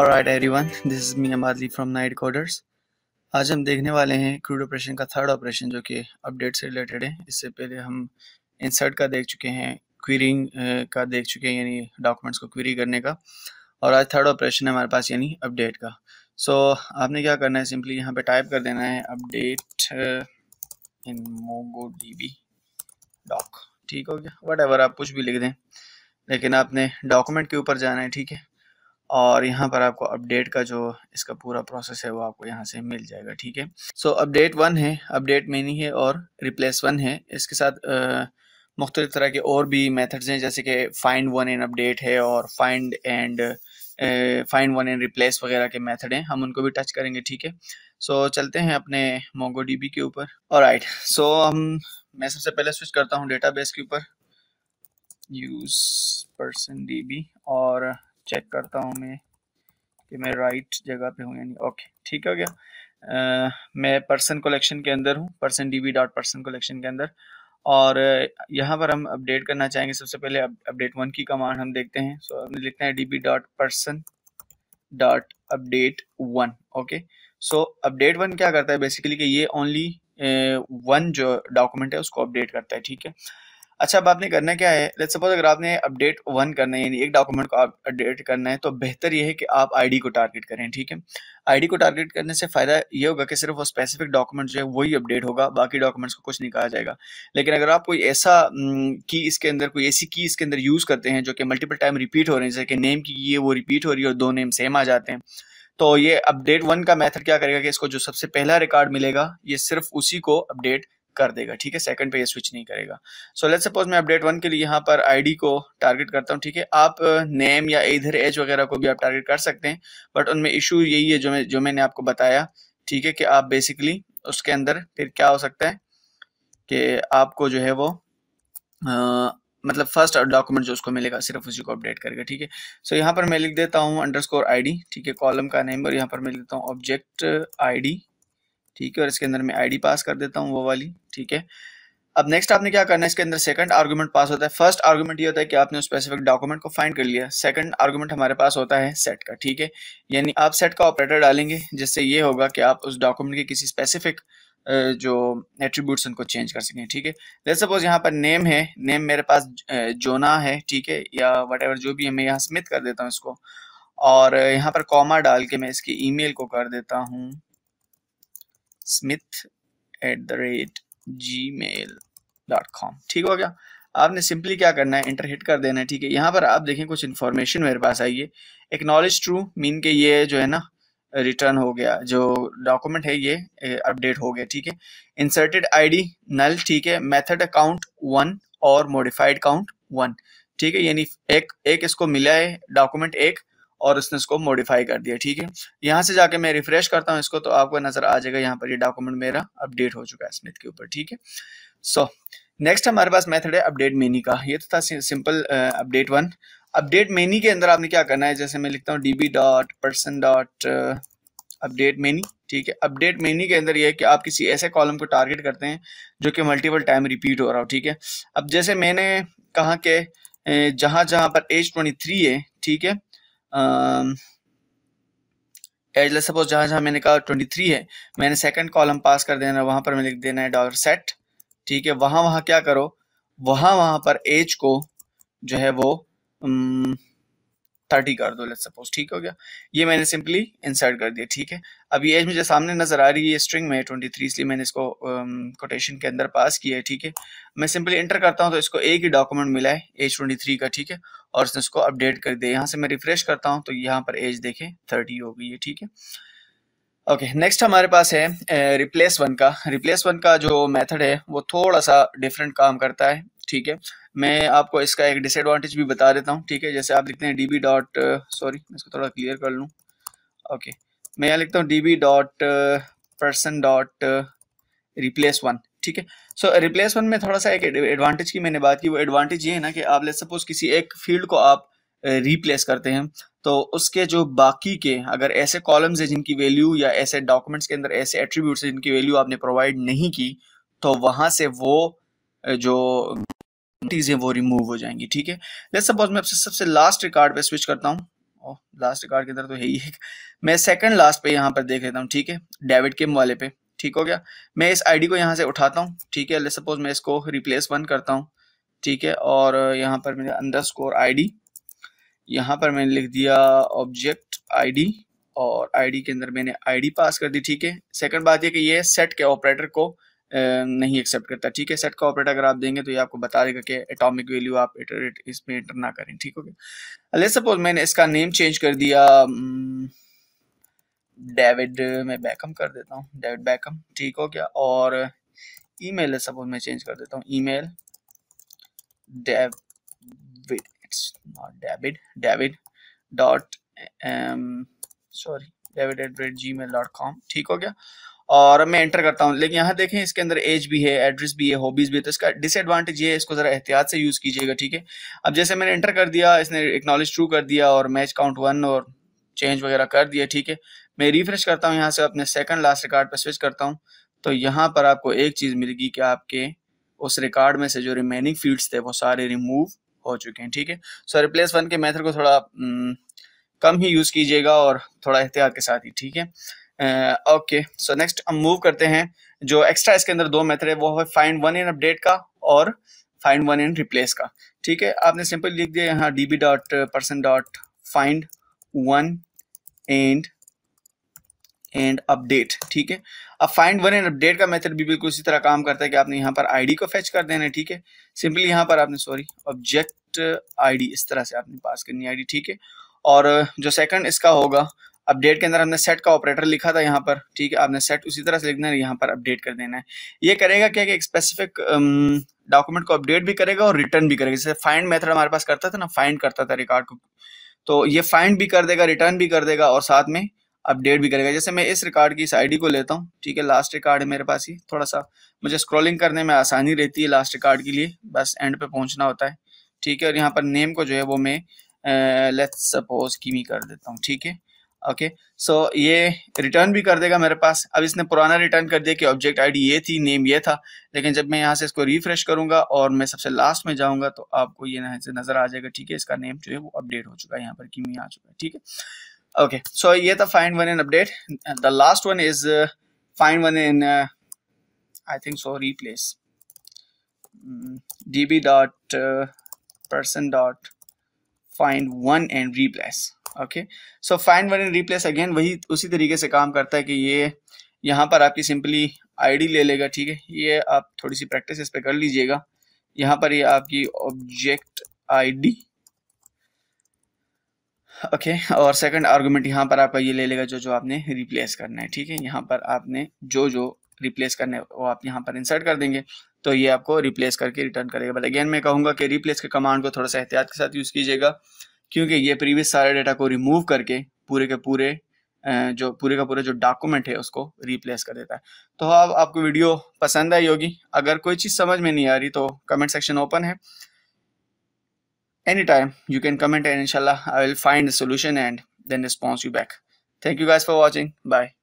Alright everyone, this is Meena Madli from Night Coders. आज हम देखने वाले हैं क्रूड ऑपरेशन का थर्ड ऑपरेशन जो कि अपडेट से रिलेटेड है इससे पहले हम इंसर्ट का देख चुके हैं क्वीरिंग का देख चुके हैं यानी डॉक्यूमेंट्स को क्वीरी करने का और आज थर्ड ऑपरेशन है हमारे पास यानी अपडेट का सो so, आपने क्या करना है सिंपली यहाँ पे टाइप कर देना है update in Mongo D doc ठीक हो गया वट आप कुछ भी लिख दें लेकिन आपने डॉक्यूमेंट के ऊपर जाना है ठीक है और यहाँ पर आपको अपडेट का जो इसका पूरा प्रोसेस है वो आपको यहाँ से मिल जाएगा ठीक है सो अपडेट वन है अपडेट मेनी है और रिप्लेस वन है इसके साथ मुख्तलि तरह के और भी मेथड्स हैं जैसे कि फाइंड वन एंड अपडेट है और find and find one and replace वगैरह के मेथड हैं हम उनको भी टच करेंगे ठीक है सो चलते हैं अपने मोगो के ऊपर और राइट सो हम मैं सबसे पहले स्विच करता हूँ डेटा के ऊपर यूज पर्सन डीबी और चेक करता हूँ मैं कि मैं राइट जगह पे हूँ यानी ओके ठीक हो गया आ, मैं पर्सन कलेक्शन के अंदर हूँ person D B dot person collection के अंदर और यहाँ पर हम अपडेट करना चाहेंगे सबसे पहले अपडेट वन की कमांड हम देखते हैं सो हम लिखते हैं D B dot person dot update one okay so update one क्या करता है बेसिकली कि ये ओनली वन जो डॉक्यूमेंट है उसको अपडेट करता है ठीक है अच्छा अब आपने करना क्या है लेट्स सपोज अगर आपने अपडेट वन करना है यानी एक डॉक्यूमेंट को आप अपडेट करना है तो बेहतर यह है कि आप आईडी को टारगेट करें ठीक है आईडी को टारगेट करने से फायदा ये होगा कि सिर्फ वो स्पेसिफिक डॉक्यूमेंट जो है वही अपडेट होगा बाकी डॉक्यूमेंट्स को कुछ नहीं कहा जाएगा लेकिन अगर आप कोई ऐसा की इसके अंदर कोई ऐसी की इसके अंदर यूज करते हैं जो कि मल्टीपल टाइम रिपीट हो रहे हैं जैसे कि नेम की ये वो रिपीट हो रही है और दो नेम सेम आ जाते हैं तो ये अपडेट वन का मेथड क्या करेगा कि इसको जो सबसे पहला रिकॉर्ड मिलेगा ये सिर्फ उसी को अपडेट कर देगा ठीक है सेकंड पे ये स्विच नहीं करेगा सो लेट्स सपोज मैं अपडेट वन के लिए यहाँ पर आईडी को टारगेट करता हूँ ठीक है आप नेम uh, या इधर एज वगैरह को भी आप टारगेट कर सकते हैं बट उनमें इशू यही है जो मैं जो मैंने आपको बताया ठीक है कि आप बेसिकली उसके अंदर फिर क्या हो सकता है कि आपको जो है वो आ, uh, मतलब फर्स्ट डॉक्यूमेंट जो उसको मिलेगा सिर्फ उसी को अपडेट करके ठीक है सो यहाँ पर मैं लिख देता हूँ अंडर स्कोर आई ठीक है कॉलम का नेम और यहाँ पर मैं लिखता हूँ ऑब्जेक्ट आई ठीक है और इसके अंदर मैं आईडी पास कर देता हूँ वो वाली ठीक है अब नेक्स्ट आपने क्या करना है इसके अंदर सेकंड आर्गुमेंट पास होता है फर्स्ट आर्गुमेंट ये होता है कि आपने उस स्पेसिफिक डॉक्यूमेंट को फाइंड कर लिया सेकंड आर्गुमेंट हमारे पास होता है सेट का ठीक है यानी आप सेट का ऑपरेटर डालेंगे जिससे ये होगा कि आप उस डॉक्यूमेंट के किसी स्पेसिफिक जो एट्रीब्यूट्स उनको चेंज कर सकें ठीक है जैसे सपोज यहाँ पर नेम है नेम मेरे पास जोना है ठीक है या वट जो भी है मैं यहाँ स्मिथ कर देता हूँ इसको और यहाँ पर कॉमा डाल के मैं इसकी ईमेल को कर देता हूँ Smith at the rate Gmail dot com ठीक हो गया आपने सिंपली क्या करना है इंटर हिट कर देना है ठीक है यहाँ पर आप देखें कुछ इन्फॉर्मेशन मेरे पास आई है एक्नॉलेज ट्रू मीन के ये जो है ना रिटर्न हो गया जो डॉक्यूमेंट है ये अपडेट हो गया ठीक है इंसर्टेड आईडी नल ठीक है मेथड अकाउंट वन और मॉडिफाइड अकाउंट वन ठीक है यानी एक एक इसको मिला है डॉक्यूमेंट एक और उसने इसको मॉडिफाई कर दिया ठीक है यहाँ से जाके मैं रिफ्रेश करता हूँ इसको तो आपको नजर आ जाएगा यहाँ पर ये यह डॉक्यूमेंट मेरा अपडेट हो चुका है स्मिथ के ऊपर ठीक है सो नेक्स्ट हमारे पास मेथड है अपडेट मेनी का ये तो था simple update one update many के अंदर आपने क्या करना है जैसे मैं लिखता हूँ DB dot person dot update many ठीक है अपडेट मेनी के अंदर यह है कि आप किसी ऐसे कॉलम को टारगेट करते हैं जो कि मल्टीपल टाइम रिपीट हो रहा हो ठीक है अब जैसे मैंने कहा कि जहां uh, जहां पर एज ट्वेंटी थ्री है ठीक है एज लेस सपोज जहाँ जहाँ मैंने कहा ट्वेंटी थ्री है मैंने सेकंड कॉलम पास कर देना वहाँ पर मैं लिख देना है डॉलर सेट ठीक है वहाँ वहाँ क्या करो वहाँ वहाँ पर एज को जो है वो um, थर्टी कर दो लेट्स सपोज ठीक हो गया ये मैंने सिंपली इंसर्ट कर दिया ठीक है अब ये मुझे सामने नजर आ रही है स्ट्रिंग में ट्वेंटी थ्री इसलिए मैंने इसको कोटेशन um, के अंदर पास किया है ठीक है मैं सिंपली एंटर करता हूँ तो इसको एक ही डॉक्यूमेंट मिला है एज ट्वेंटी थ्री का ठीक है और उसने उसको अपडेट कर दिया यहाँ से मैं रिफ्रेश करता हूँ तो यहाँ पर एज देखें थर्टी हो गई है ठीक है ओके okay, नेक्स्ट हमारे पास है रिप्लेस eh, वन का रिप्लेस वन का जो मेथड है वो थोड़ा सा डिफरेंट काम करता है ठीक है मैं आपको इसका एक डिसएडवांटेज भी बता देता हूँ ठीक है जैसे आप लिखते हैं डी बी डॉट सॉरी मैं इसको थोड़ा क्लियर कर लूँ ओके मैं यहाँ लिखता हूँ D B dot person dot replace one ठीक है सो रिप्लेस वन में थोड़ा सा एक एडवांटेज की मैंने बात की वो एडवांटेज ये है ना कि आप लेट सपोज किसी एक फील्ड को आप रिप्लेस करते हैं तो उसके जो बाकी के अगर ऐसे कॉलम्स हैं जिनकी वैल्यू या ऐसे डॉक्यूमेंट्स के अंदर ऐसे एट्रीब्यूट्स हैं जिनकी वैल्यू आपने प्रोवाइड नहीं की तो वहाँ से वो जो चीज़ें वो रिमूव हो जाएंगी ठीक है लेट्स सपोज मैं आपसे सबसे लास्ट रिकॉर्ड पे स्विच करता हूँ लास्ट रिकॉर्ड के अंदर तो यही है मैं सेकंड लास्ट पे यहाँ पर देख लेता हूँ ठीक है डेविड किम वाले पे ठीक हो गया मैं इस आईडी को यहाँ से उठाता हूँ ठीक है लेट्स सपोज मैं इसको रिप्लेस वन करता हूँ ठीक है और यहाँ पर मेरे अंडर स्कोर आई यहाँ पर मैंने लिख दिया ऑब्जेक्ट डी और डी के अंदर मैंने डी पास कर दी ठीक है सेकेंड बात यह कि ये सेट के ऑपरेटर को नहीं एक्सेप्ट करता ठीक है सेट का ऑपरेटर अगर आप देंगे तो ये आपको बता देगा कि एटॉमिक वैल्यू आप इटरेट इसमें इंटर ना करें ठीक हो गया लेट्स सपोज मैंने इसका नेम चेंज कर दिया डेविड mm, मैं बैकअम कर देता हूँ डेविड बैकअम ठीक हो गया और ई मेल सपोज मैं चेंज कर देता हूँ email not David David dot sorry David at rate Gmail dot com ठीक हो गया और मैं एंटर करता हूँ लेकिन यहाँ देखें इसके अंदर एज भी है एड्रेस भी है हॉबीज भी है तो इसका डिसएडवांटेज ये है इसको ज़रा एहतियात से यूज़ कीजिएगा ठीक है अब जैसे मैंने एंटर कर दिया इसने एक्नॉलेज ट्रू कर दिया और मैच काउंट वन और चेंज वगैरह कर दिया ठीक है मैं रिफ्रेश करता हूँ यहाँ से अपने सेकंड लास्ट रिकॉर्ड पर स्विच करता हूँ तो यहाँ पर आपको एक चीज़ मिलेगी कि आपके उस रिकॉर्ड में से जो रिमेनिंग फील्ड्स थे वो सारे रिमूव हो चुके हैं ठीक है सो रिप्लेस वन के मेथड को थोड़ा हम्म, कम ही यूज़ कीजिएगा और थोड़ा एहतियात के साथ ही ठीक है ओके सो नेक्स्ट हम मूव करते हैं जो एक्स्ट्रा इसके अंदर दो मेथड है वो है फाइंड वन इन अपडेट का और फाइंड वन इन रिप्लेस का ठीक है आपने सिंपल लिख दिया यहाँ D B dot person dot find one and and update ठीक है अब फाइंड वन एंड अपडेट का मेथड भी बिल्कुल इसी तरह काम करता है कि आपने यहाँ पर आईडी को फेच कर देना है ठीक है सिंपली यहाँ पर आपने सॉरी ऑब्जेक्ट आईडी इस तरह से आपने पास करनी आईडी ठीक है और uh, जो सेकंड इसका होगा अपडेट के अंदर हमने सेट का ऑपरेटर लिखा था यहाँ पर ठीक है आपने सेट उसी तरह से लिखना है यहाँ पर अपडेट कर देना है ये करेगा क्या कि एक स्पेसिफिक डॉक्यूमेंट um, को अपडेट भी करेगा और रिटर्न भी करेगा जैसे फाइंड मेथड हमारे पास करता था ना फाइंड करता था रिकॉर्ड को तो ये फाइंड भी कर देगा रिटर्न भी कर देगा और साथ में अपडेट भी करेगा जैसे मैं इस रिकॉर्ड की इस आईडी को लेता हूँ ठीक है लास्ट रिकॉर्ड है मेरे पास ही थोड़ा सा मुझे स्क्रॉलिंग करने में आसानी रहती है लास्ट रिकॉर्ड के लिए बस एंड पे पहुँचना होता है ठीक है और यहाँ पर नेम को जो है वो मैं लेट्स सपोज किमी कर देता हूँ ठीक है ओके सो ये रिटर्न भी कर देगा मेरे पास अब इसने पुराना रिटर्न कर दिया कि ऑब्जेक्ट आईडी ये थी नेम ये था लेकिन जब मैं यहाँ से इसको रिफ्रेश करूंगा और मैं सबसे लास्ट में जाऊंगा तो आपको ये नजर आ जाएगा ठीक है इसका नेम जो है वो अपडेट हो चुका है यहाँ पर कि आ चुका है ठीक है ओके सो ये था find one and update the last one is find one in I think so D B dot person dot find one and replace okay so find one and replace again वही उसी तरीके से काम करता है कि ये यहाँ पर आपकी सिंपली आईडी ले लेगा ठीक है ये आप थोड़ी सी प्रैक्टिस इस पर कर लीजिएगा यहाँ पर ये आपकी ऑब्जेक्ट आईडी ओके और सेकंड आर्गुमेंट यहाँ पर आपका ये ले लेगा जो जो आपने रिप्लेस करना है ठीक है यहाँ पर आपने जो जो रिप्लेस करने वो आप यहाँ पर इंसर्ट कर देंगे तो ये आपको रिप्लेस करके रिटर्न करेगा बट अगेन मैं कहूँगा कि रिप्लेस के कमांड को थोड़ा सा एहतियात के साथ यूज़ कीजिएगा क्योंकि ये प्रीवियस सारे डेटा को रिमूव करके पूरे के पूरे जो पूरे का पूरा जो डॉक्यूमेंट है उसको रिप्लेस कर देता है तो अब आपको वीडियो पसंद आई होगी अगर कोई चीज़ समझ में नहीं आ रही तो कमेंट सेक्शन ओपन है any time you can comment and इनशाला I will find solution and then response you back thank you guys for watching bye